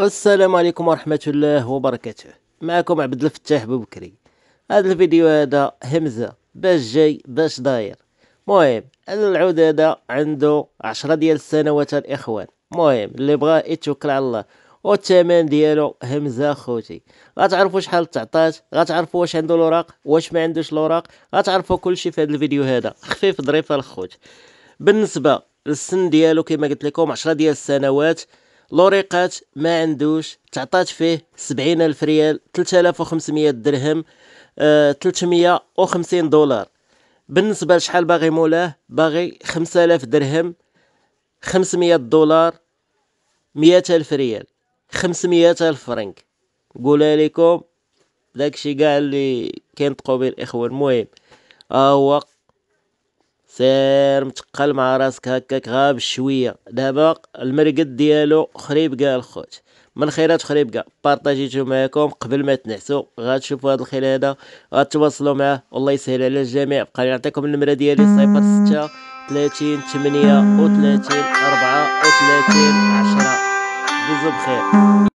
السلام عليكم ورحمة الله وبركاته معكم عبد الفتاح بوبكري هذا الفيديو هذا همزة باش جاي باش داير مهم العود هذا عنده عشرة ديال السنوات الإخوان مهم اللي بغا يتوكل على الله والثمن ديالو همزه خوتي غتعرفوا شحال تعطات غتعرفوا واش عنده الوراق واش ما عندوش الوراق غتعرفوا كلشي في هذا الفيديو هذا خفيف ظريف الخوت بالنسبه للسن ديالو كما قلت لكم عشرة ديال السنوات لوريقات ما عندوش تعطات فيه سبعين ألف ريال ثلاثة ألاف درهم ثلاثة وخمسين دولار بالنسبة لشحال باغي مولاه باغي خمسة ألاف درهم خمسمية دولار مية ألف ريال خمسمية ألف فرنك قولها لكم داكشي قال لي كينطقو به الإخوة المهم ها آه، هو سير متقل مع راسك هكاك غاب شويه دابا المرقد ديالو خريب قال الخوت من خيرات خريب كاع بارطاجيتو معكم قبل ما تنعسو غتشوفوا هاد الخير هذا غتواصلوا معاه والله يسهل على الجميع بقى نعطيكم النمره ديالي 06 30 ربعة وتلاتين 10 دوزو بخير